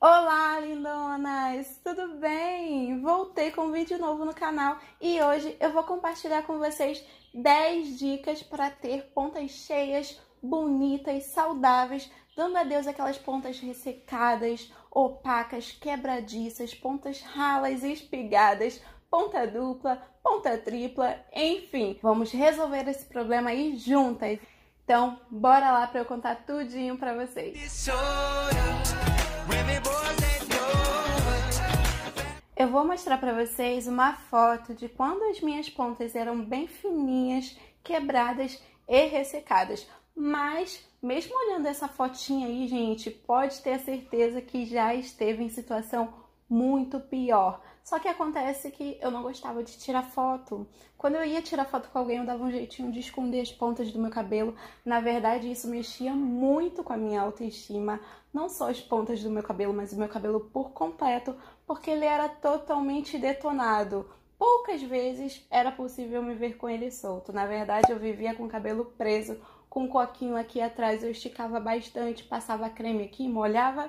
Olá, lindonas! Tudo bem? Voltei com um vídeo novo no canal e hoje eu vou compartilhar com vocês 10 dicas para ter pontas cheias, bonitas, saudáveis, dando adeus aquelas pontas ressecadas, opacas, quebradiças, pontas ralas espigadas, ponta dupla, ponta tripla, enfim. Vamos resolver esse problema aí juntas. Então, bora lá para eu contar tudinho para vocês. Minnesota, eu vou mostrar para vocês uma foto de quando as minhas pontas eram bem fininhas, quebradas e ressecadas. Mas, mesmo olhando essa fotinha aí, gente, pode ter certeza que já esteve em situação muito pior. Só que acontece que eu não gostava de tirar foto. Quando eu ia tirar foto com alguém, eu dava um jeitinho de esconder as pontas do meu cabelo. Na verdade, isso mexia muito com a minha autoestima. Não só as pontas do meu cabelo, mas o meu cabelo por completo, porque ele era totalmente detonado. Poucas vezes era possível me ver com ele solto. Na verdade, eu vivia com o cabelo preso, com um coquinho aqui atrás. Eu esticava bastante, passava creme aqui, molhava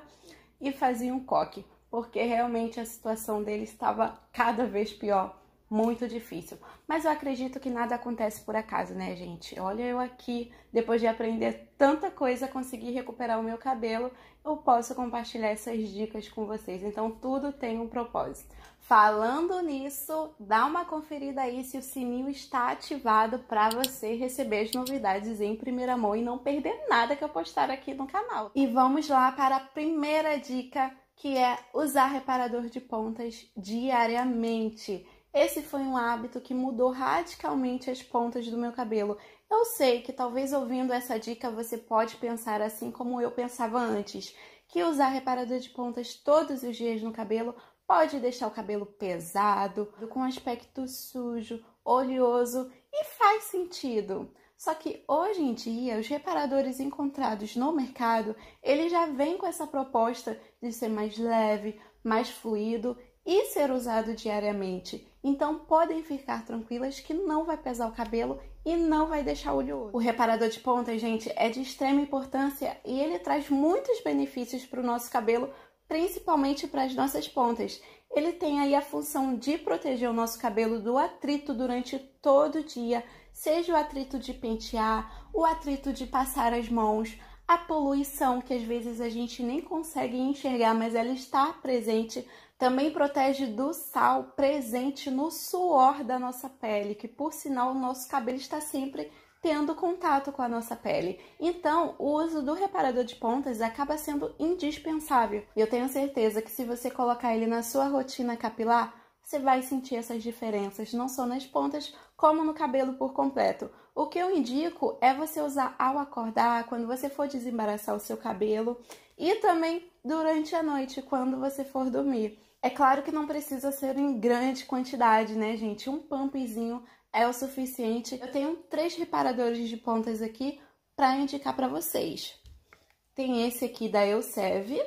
e fazia um coque porque realmente a situação dele estava cada vez pior, muito difícil. Mas eu acredito que nada acontece por acaso, né, gente? Olha eu aqui, depois de aprender tanta coisa, conseguir recuperar o meu cabelo, eu posso compartilhar essas dicas com vocês. Então tudo tem um propósito. Falando nisso, dá uma conferida aí se o sininho está ativado para você receber as novidades em primeira mão e não perder nada que eu postar aqui no canal. E vamos lá para a primeira dica que é usar reparador de pontas diariamente. Esse foi um hábito que mudou radicalmente as pontas do meu cabelo. Eu sei que talvez ouvindo essa dica você pode pensar assim como eu pensava antes, que usar reparador de pontas todos os dias no cabelo pode deixar o cabelo pesado, com aspecto sujo, oleoso e faz sentido. Só que hoje em dia, os reparadores encontrados no mercado, ele já vem com essa proposta de ser mais leve, mais fluido e ser usado diariamente. Então podem ficar tranquilas que não vai pesar o cabelo e não vai deixar o olho. O reparador de ponta, gente, é de extrema importância e ele traz muitos benefícios para o nosso cabelo, principalmente para as nossas pontas. Ele tem aí a função de proteger o nosso cabelo do atrito durante todo o dia, seja o atrito de pentear, o atrito de passar as mãos, a poluição que às vezes a gente nem consegue enxergar, mas ela está presente, também protege do sal presente no suor da nossa pele, que por sinal o nosso cabelo está sempre tendo contato com a nossa pele. Então, o uso do reparador de pontas acaba sendo indispensável. E eu tenho certeza que se você colocar ele na sua rotina capilar, você vai sentir essas diferenças, não só nas pontas, como no cabelo por completo. O que eu indico é você usar ao acordar, quando você for desembaraçar o seu cabelo e também durante a noite, quando você for dormir. É claro que não precisa ser em grande quantidade, né, gente? Um pumpzinho é o suficiente. Eu tenho três reparadores de pontas aqui para indicar para vocês. Tem esse aqui da Elseve,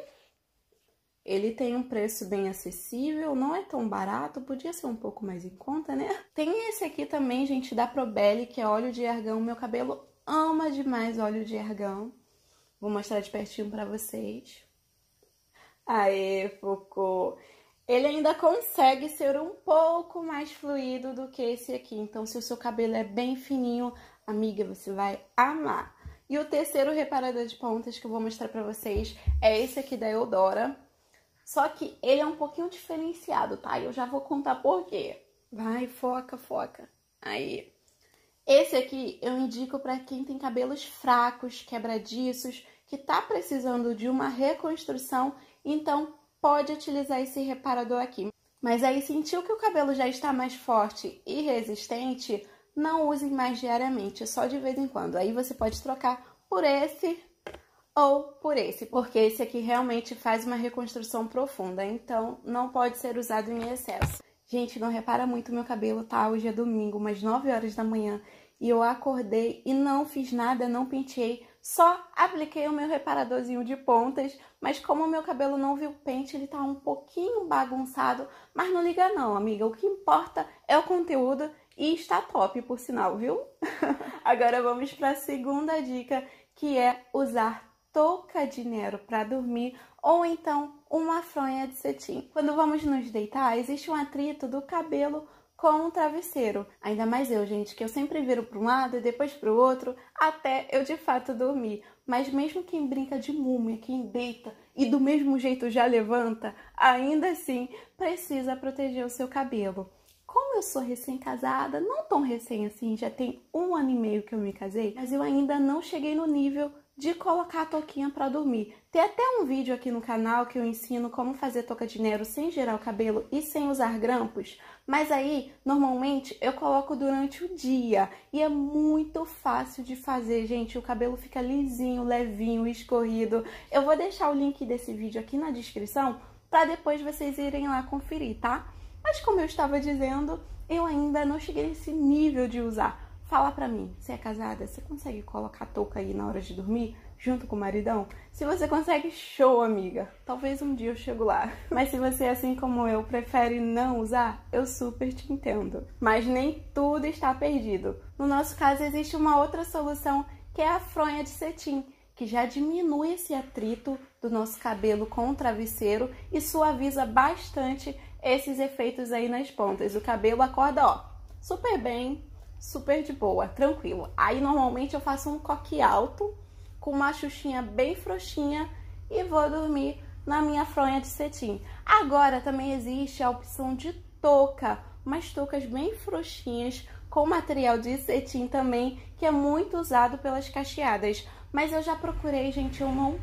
ele tem um preço bem acessível, não é tão barato, podia ser um pouco mais em conta, né? Tem esse aqui também, gente, da Probelli, que é óleo de argão. Meu cabelo ama demais óleo de argão. Vou mostrar de pertinho para vocês. Aê, Foucault! Ele ainda consegue ser um pouco mais fluido do que esse aqui. Então, se o seu cabelo é bem fininho, amiga, você vai amar. E o terceiro reparador de pontas que eu vou mostrar para vocês é esse aqui da Eudora. Só que ele é um pouquinho diferenciado, tá? Eu já vou contar por quê. Vai, foca, foca. Aí. Esse aqui eu indico para quem tem cabelos fracos, quebradiços, que tá precisando de uma reconstrução, então pode utilizar esse reparador aqui. Mas aí sentiu que o cabelo já está mais forte e resistente, não usem mais diariamente, só de vez em quando. Aí você pode trocar por esse ou por esse, porque esse aqui realmente faz uma reconstrução profunda, então não pode ser usado em excesso. Gente, não repara muito meu cabelo, tá? Hoje é domingo, umas 9 horas da manhã, e eu acordei e não fiz nada, não penteei, só apliquei o meu reparadorzinho de pontas, mas como o meu cabelo não viu pente, ele tá um pouquinho bagunçado, mas não liga não, amiga, o que importa é o conteúdo e está top, por sinal, viu? Agora vamos para a segunda dica, que é usar touca de nero para dormir ou então uma fronha de cetim. Quando vamos nos deitar, existe um atrito do cabelo com o travesseiro. Ainda mais eu, gente, que eu sempre viro para um lado e depois para o outro até eu de fato dormir. Mas mesmo quem brinca de múmia, quem deita e do mesmo jeito já levanta, ainda assim precisa proteger o seu cabelo. Como eu sou recém-casada, não tão recém assim, já tem um ano e meio que eu me casei, mas eu ainda não cheguei no nível de colocar a touquinha para dormir. Tem até um vídeo aqui no canal que eu ensino como fazer touca de neiro sem gerar o cabelo e sem usar grampos, mas aí normalmente eu coloco durante o dia e é muito fácil de fazer, gente. O cabelo fica lisinho, levinho, escorrido. Eu vou deixar o link desse vídeo aqui na descrição para depois vocês irem lá conferir, tá? Mas como eu estava dizendo, eu ainda não cheguei nesse nível de usar Fala pra mim, você é casada? Você consegue colocar a touca aí na hora de dormir? Junto com o maridão? Se você consegue, show, amiga! Talvez um dia eu chego lá. Mas se você, assim como eu, prefere não usar, eu super te entendo. Mas nem tudo está perdido. No nosso caso, existe uma outra solução que é a fronha de cetim, que já diminui esse atrito do nosso cabelo com o travesseiro e suaviza bastante esses efeitos aí nas pontas. O cabelo acorda, ó, super bem, super de boa, tranquilo. Aí normalmente eu faço um coque alto com uma xuxinha bem frouxinha e vou dormir na minha fronha de cetim. Agora também existe a opção de touca, mas toucas bem frouxinhas com material de cetim também, que é muito usado pelas cacheadas. Mas eu já procurei, gente, eu não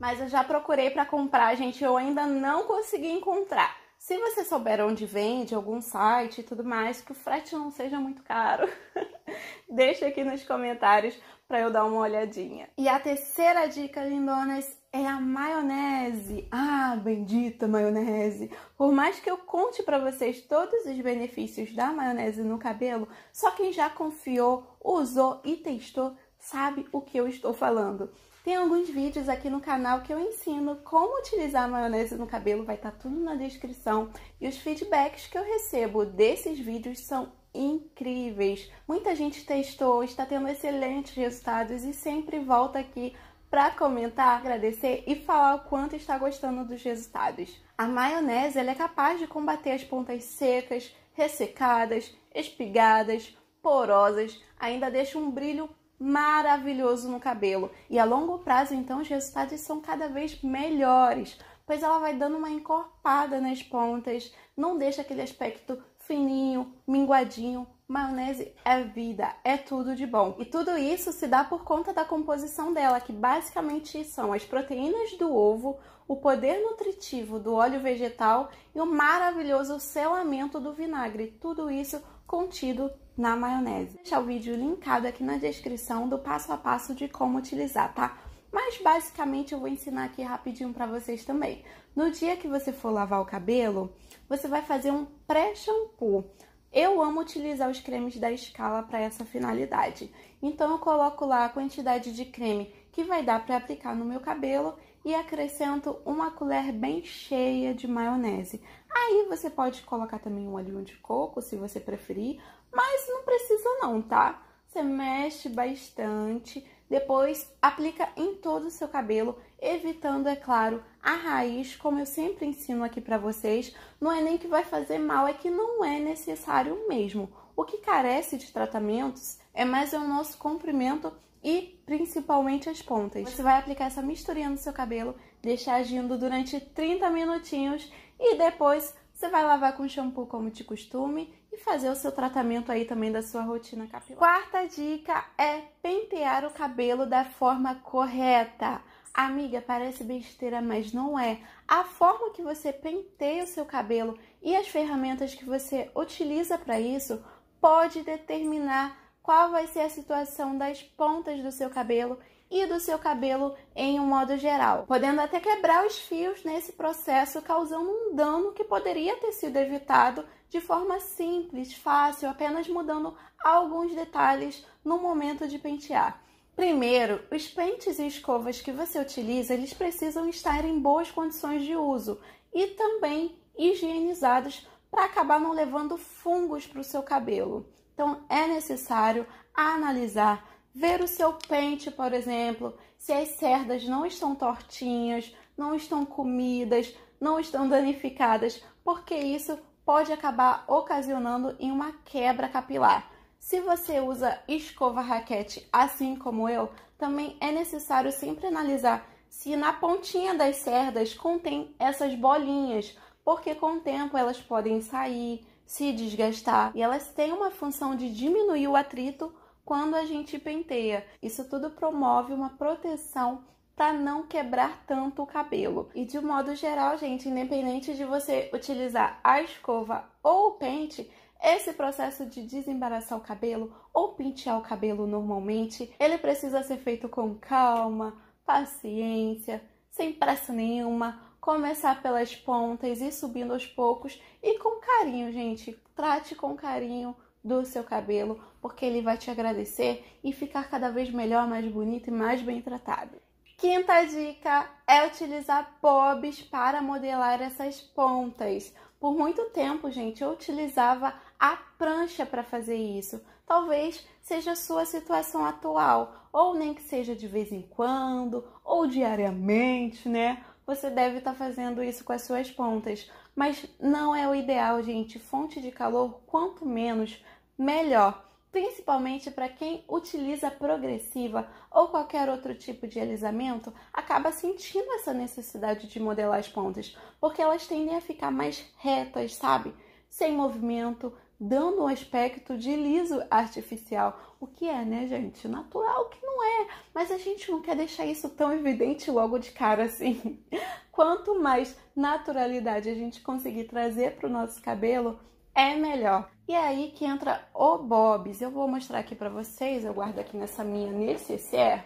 mas eu já procurei para comprar, gente, eu ainda não consegui encontrar. Se você souber onde vende, algum site e tudo mais, que o frete não seja muito caro, deixa aqui nos comentários para eu dar uma olhadinha. E a terceira dica, lindonas, é a maionese. Ah, bendita maionese! Por mais que eu conte para vocês todos os benefícios da maionese no cabelo, só quem já confiou, usou e testou sabe o que eu estou falando. Tem alguns vídeos aqui no canal que eu ensino como utilizar a maionese no cabelo, vai estar tá tudo na descrição. E os feedbacks que eu recebo desses vídeos são incríveis. Muita gente testou, está tendo excelentes resultados e sempre volta aqui para comentar, agradecer e falar o quanto está gostando dos resultados. A maionese é capaz de combater as pontas secas, ressecadas, espigadas, porosas, ainda deixa um brilho maravilhoso no cabelo. E a longo prazo, então, os resultados são cada vez melhores, pois ela vai dando uma encorpada nas pontas, não deixa aquele aspecto fininho, minguadinho. Maionese é vida, é tudo de bom. E tudo isso se dá por conta da composição dela, que basicamente são as proteínas do ovo, o poder nutritivo do óleo vegetal e o maravilhoso selamento do vinagre. Tudo isso contido na maionese. Vou deixar o vídeo linkado aqui na descrição do passo a passo de como utilizar, tá? Mas basicamente eu vou ensinar aqui rapidinho para vocês também. No dia que você for lavar o cabelo, você vai fazer um pré-shampoo. Eu amo utilizar os cremes da escala para essa finalidade. Então eu coloco lá a quantidade de creme que vai dar para aplicar no meu cabelo e acrescento uma colher bem cheia de maionese. Aí você pode colocar também um olhinho de coco, se você preferir, mas não precisa não, tá? Você mexe bastante, depois aplica em todo o seu cabelo, evitando, é claro, a raiz, como eu sempre ensino aqui para vocês. Não é nem que vai fazer mal, é que não é necessário mesmo. O que carece de tratamentos é mais o nosso comprimento e principalmente as pontas. Você vai aplicar essa misturinha no seu cabelo, deixar agindo durante 30 minutinhos e depois você vai lavar com shampoo como de costume e fazer o seu tratamento aí também da sua rotina capilar. Quarta dica é pentear o cabelo da forma correta. Amiga, parece besteira, mas não é. A forma que você penteia o seu cabelo e as ferramentas que você utiliza para isso pode determinar qual vai ser a situação das pontas do seu cabelo e do seu cabelo em um modo geral, podendo até quebrar os fios nesse processo, causando um dano que poderia ter sido evitado de forma simples, fácil, apenas mudando alguns detalhes no momento de pentear. Primeiro, os pentes e escovas que você utiliza, eles precisam estar em boas condições de uso e também higienizados para acabar não levando fungos para o seu cabelo. Então é necessário analisar, ver o seu pente, por exemplo, se as cerdas não estão tortinhas, não estão comidas, não estão danificadas, porque isso pode acabar ocasionando em uma quebra capilar. Se você usa escova raquete assim como eu, também é necessário sempre analisar se na pontinha das cerdas contém essas bolinhas, porque com o tempo elas podem sair, se desgastar e elas têm uma função de diminuir o atrito quando a gente penteia. Isso tudo promove uma proteção para não quebrar tanto o cabelo. E de um modo geral, gente, independente de você utilizar a escova ou o pente, esse processo de desembaraçar o cabelo ou pentear o cabelo normalmente, ele precisa ser feito com calma, paciência, sem pressa nenhuma, começar pelas pontas e subindo aos poucos e com carinho, gente. Trate com carinho do seu cabelo, porque ele vai te agradecer e ficar cada vez melhor, mais bonito e mais bem tratado. Quinta dica é utilizar bobs para modelar essas pontas. Por muito tempo, gente, eu utilizava a prancha para fazer isso. Talvez seja a sua situação atual, ou nem que seja de vez em quando, ou diariamente, né? você deve estar tá fazendo isso com as suas pontas. Mas não é o ideal, gente. Fonte de calor, quanto menos, melhor. Principalmente para quem utiliza progressiva ou qualquer outro tipo de alisamento, acaba sentindo essa necessidade de modelar as pontas, porque elas tendem a ficar mais retas, sabe? Sem movimento, dando um aspecto de liso artificial, o que é, né, gente? Natural que não é, mas a gente não quer deixar isso tão evidente logo de cara assim. Quanto mais naturalidade a gente conseguir trazer para o nosso cabelo, é melhor. E é aí que entra o bobs. Eu vou mostrar aqui para vocês, eu guardo aqui nessa minha necessaire é,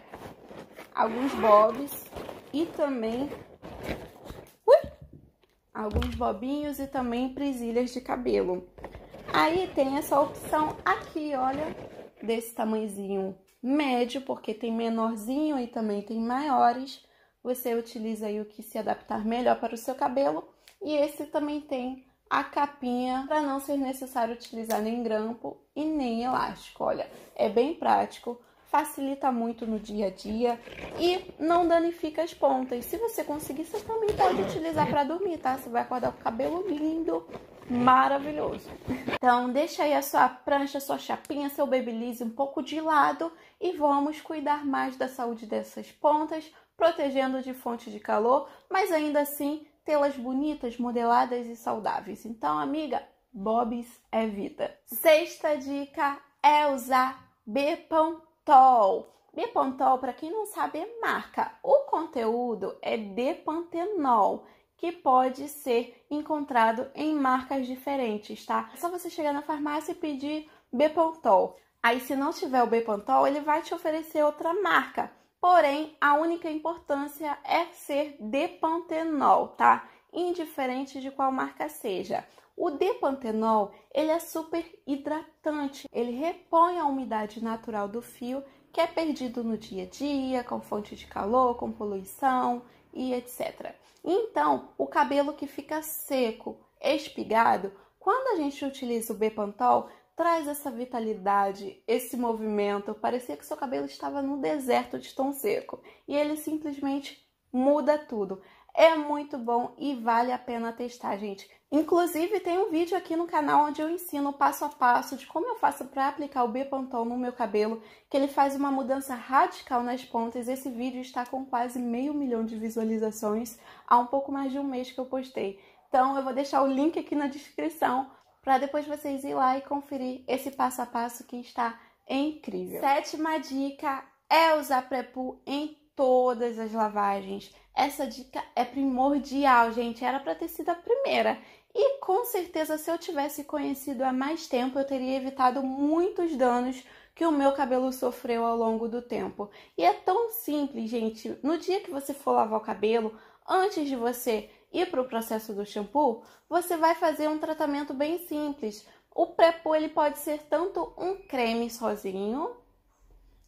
alguns bobs e também ui, alguns bobinhos e também presilhas de cabelo. Aí tem essa opção aqui, olha, desse tamanhozinho médio, porque tem menorzinho e também tem maiores. Você utiliza aí o que se adaptar melhor para o seu cabelo. E esse também tem a capinha para não ser necessário utilizar nem grampo e nem elástico. Olha, é bem prático, facilita muito no dia a dia e não danifica as pontas. Se você conseguir, você também pode utilizar para dormir, tá? Você vai acordar com o cabelo lindo maravilhoso. Então, deixa aí a sua prancha, sua chapinha, seu babyliss um pouco de lado e vamos cuidar mais da saúde dessas pontas, protegendo de fonte de calor, mas ainda assim tê-las bonitas, modeladas e saudáveis. Então, amiga, Bob's é vida. Sexta dica é usar Bepantol. Bepantol, para quem não sabe, é marca. O conteúdo é depantenol que pode ser encontrado em marcas diferentes, tá? É só você chegar na farmácia e pedir Bepantol. Aí, se não tiver o Bepantol, ele vai te oferecer outra marca. Porém, a única importância é ser depantenol, tá? Indiferente de qual marca seja. O depantenol, ele é super hidratante. Ele repõe a umidade natural do fio que é perdido no dia a dia, com fonte de calor, com poluição e etc. Então, o cabelo que fica seco, espigado, quando a gente utiliza o Bepantol, traz essa vitalidade, esse movimento. Parecia que seu cabelo estava no deserto de tom seco e ele simplesmente muda tudo. É muito bom e vale a pena testar, gente. Inclusive, tem um vídeo aqui no canal onde eu ensino passo a passo de como eu faço para aplicar o Bepantol no meu cabelo, que ele faz uma mudança radical nas pontas. Esse vídeo está com quase meio milhão de visualizações há um pouco mais de um mês que eu postei. Então, eu vou deixar o link aqui na descrição para depois vocês ir lá e conferir esse passo a passo que está incrível. Sétima dica é usar pré em todas as lavagens. Essa dica é primordial, gente. Era para ter sido a primeira. E com certeza, se eu tivesse conhecido há mais tempo, eu teria evitado muitos danos que o meu cabelo sofreu ao longo do tempo. E é tão simples, gente. No dia que você for lavar o cabelo, antes de você ir para o processo do shampoo, você vai fazer um tratamento bem simples. O pré ele pode ser tanto um creme sozinho,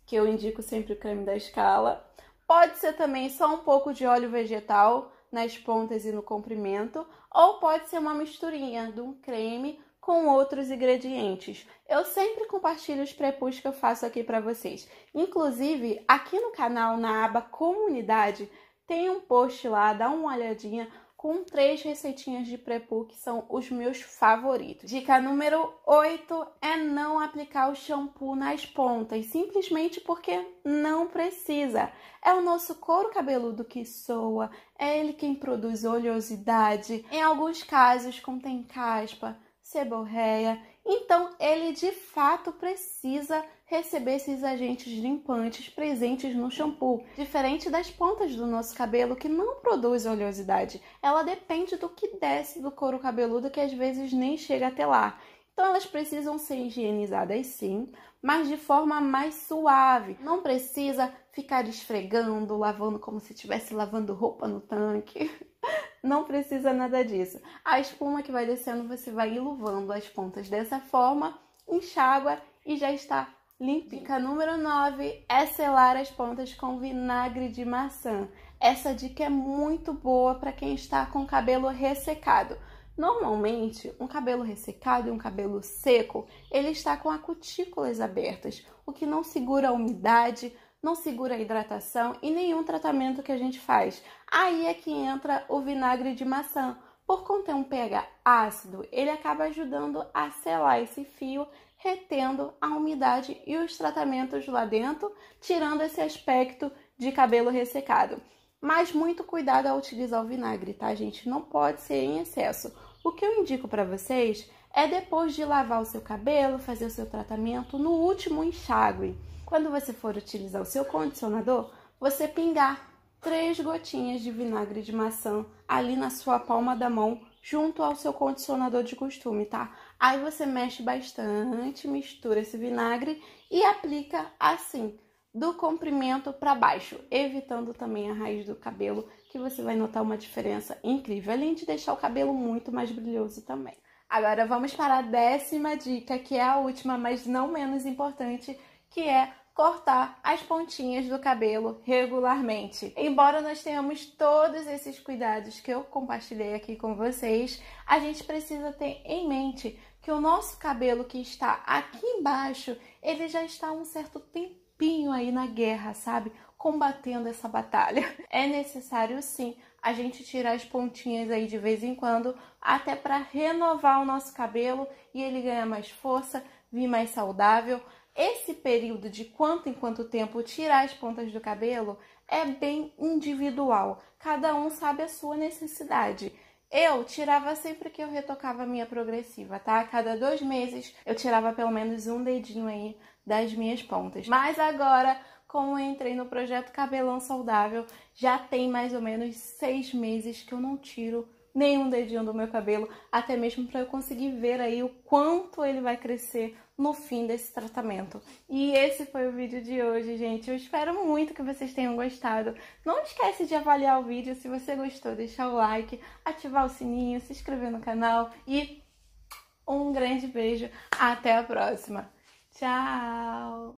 que eu indico sempre o creme da escala, Pode ser também só um pouco de óleo vegetal nas pontas e no comprimento, ou pode ser uma misturinha de um creme com outros ingredientes. Eu sempre compartilho os pré que eu faço aqui para vocês. Inclusive, aqui no canal, na aba Comunidade, tem um post lá, dá uma olhadinha com três receitinhas de pré-poo que são os meus favoritos. Dica número 8 é não aplicar o shampoo nas pontas, simplesmente porque não precisa. É o nosso couro cabeludo que soa, é ele quem produz oleosidade, em alguns casos contém caspa, seborreia, então ele de fato precisa receber esses agentes limpantes presentes no shampoo, diferente das pontas do nosso cabelo que não produz oleosidade. Ela depende do que desce do couro cabeludo que às vezes nem chega até lá. Então elas precisam ser higienizadas sim, mas de forma mais suave. Não precisa ficar esfregando, lavando como se estivesse lavando roupa no tanque. Não precisa nada disso. A espuma que vai descendo, você vai iluvando as pontas dessa forma, enxágua e já está Límpica número 9 é selar as pontas com vinagre de maçã. Essa dica é muito boa para quem está com cabelo ressecado. Normalmente, um cabelo ressecado e um cabelo seco, ele está com as cutículas abertas, o que não segura a umidade, não segura a hidratação e nenhum tratamento que a gente faz. Aí é que entra o vinagre de maçã. Por conter um pH ácido, ele acaba ajudando a selar esse fio retendo a umidade e os tratamentos lá dentro, tirando esse aspecto de cabelo ressecado. Mas muito cuidado ao utilizar o vinagre, tá, gente? Não pode ser em excesso. O que eu indico para vocês é depois de lavar o seu cabelo, fazer o seu tratamento no último enxágue. Quando você for utilizar o seu condicionador, você pingar três gotinhas de vinagre de maçã ali na sua palma da mão junto ao seu condicionador de costume, tá? Aí você mexe bastante, mistura esse vinagre e aplica assim, do comprimento para baixo, evitando também a raiz do cabelo, que você vai notar uma diferença incrível, além de deixar o cabelo muito mais brilhoso também. Agora vamos para a décima dica, que é a última, mas não menos importante, que é cortar as pontinhas do cabelo regularmente. Embora nós tenhamos todos esses cuidados que eu compartilhei aqui com vocês, a gente precisa ter em mente que o nosso cabelo que está aqui embaixo, ele já está um certo tempinho aí na guerra, sabe? Combatendo essa batalha. É necessário sim a gente tirar as pontinhas aí de vez em quando, até para renovar o nosso cabelo e ele ganhar mais força, vir mais saudável. Esse período de quanto em quanto tempo tirar as pontas do cabelo é bem individual. Cada um sabe a sua necessidade. Eu tirava sempre que eu retocava a minha progressiva, tá? Cada dois meses eu tirava pelo menos um dedinho aí das minhas pontas. Mas agora, como eu entrei no projeto Cabelão Saudável, já tem mais ou menos seis meses que eu não tiro nenhum dedinho do meu cabelo, até mesmo para eu conseguir ver aí o quanto ele vai crescer no fim desse tratamento. E esse foi o vídeo de hoje, gente. Eu espero muito que vocês tenham gostado. Não esquece de avaliar o vídeo se você gostou, deixar o like, ativar o sininho, se inscrever no canal e um grande beijo. Até a próxima. Tchau.